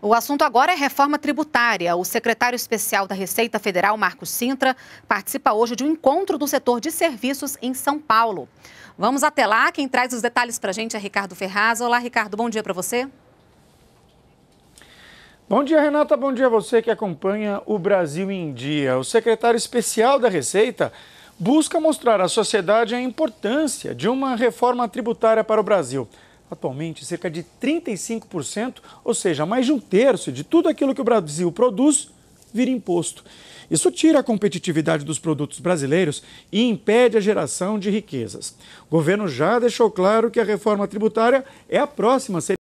O assunto agora é reforma tributária. O secretário especial da Receita Federal, Marcos Sintra, participa hoje de um encontro do setor de serviços em São Paulo. Vamos até lá. Quem traz os detalhes para a gente é Ricardo Ferraz. Olá, Ricardo. Bom dia para você. Bom dia, Renata. Bom dia a você que acompanha o Brasil em Dia. O secretário especial da Receita busca mostrar à sociedade a importância de uma reforma tributária para o Brasil. Atualmente, cerca de 35%, ou seja, mais de um terço de tudo aquilo que o Brasil produz, vira imposto. Isso tira a competitividade dos produtos brasileiros e impede a geração de riquezas. O governo já deixou claro que a reforma tributária é a próxima